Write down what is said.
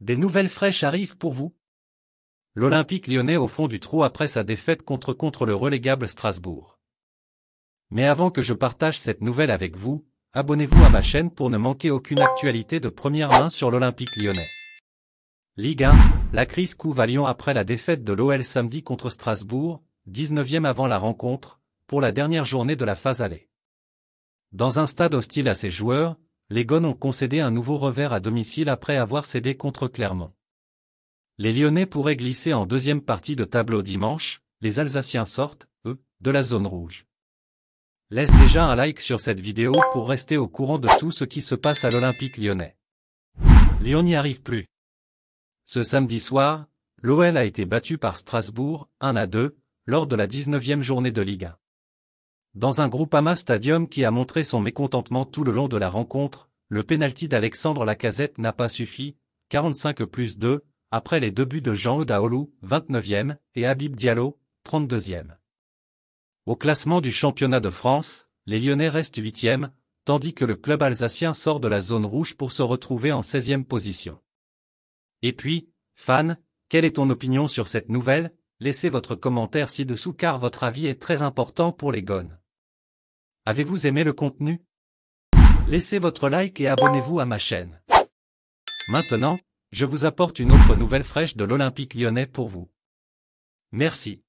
Des nouvelles fraîches arrivent pour vous L'Olympique lyonnais au fond du trou après sa défaite contre contre le relégable Strasbourg. Mais avant que je partage cette nouvelle avec vous, abonnez-vous à ma chaîne pour ne manquer aucune actualité de première main sur l'Olympique lyonnais. Ligue 1, la crise couve à Lyon après la défaite de l'OL samedi contre Strasbourg, 19e avant la rencontre, pour la dernière journée de la phase aller. Dans un stade hostile à ses joueurs, les Gones ont concédé un nouveau revers à domicile après avoir cédé contre Clermont. Les Lyonnais pourraient glisser en deuxième partie de tableau dimanche, les Alsaciens sortent, eux, de la zone rouge. Laisse déjà un like sur cette vidéo pour rester au courant de tout ce qui se passe à l'Olympique lyonnais. Lyon n'y arrive plus. Ce samedi soir, l'OL a été battu par Strasbourg, 1 à 2, lors de la 19e journée de Ligue 1. Dans un groupe Groupama Stadium qui a montré son mécontentement tout le long de la rencontre, le pénalty d'Alexandre Lacazette n'a pas suffi, 45 plus 2, après les deux buts de Jean Odaolu, 29e, et Habib Diallo, 32e. Au classement du championnat de France, les Lyonnais restent 8e, tandis que le club alsacien sort de la zone rouge pour se retrouver en 16e position. Et puis, fan, quelle est ton opinion sur cette nouvelle Laissez votre commentaire ci-dessous car votre avis est très important pour les gones. Avez-vous aimé le contenu Laissez votre like et abonnez-vous à ma chaîne. Maintenant, je vous apporte une autre nouvelle fraîche de l'Olympique lyonnais pour vous. Merci.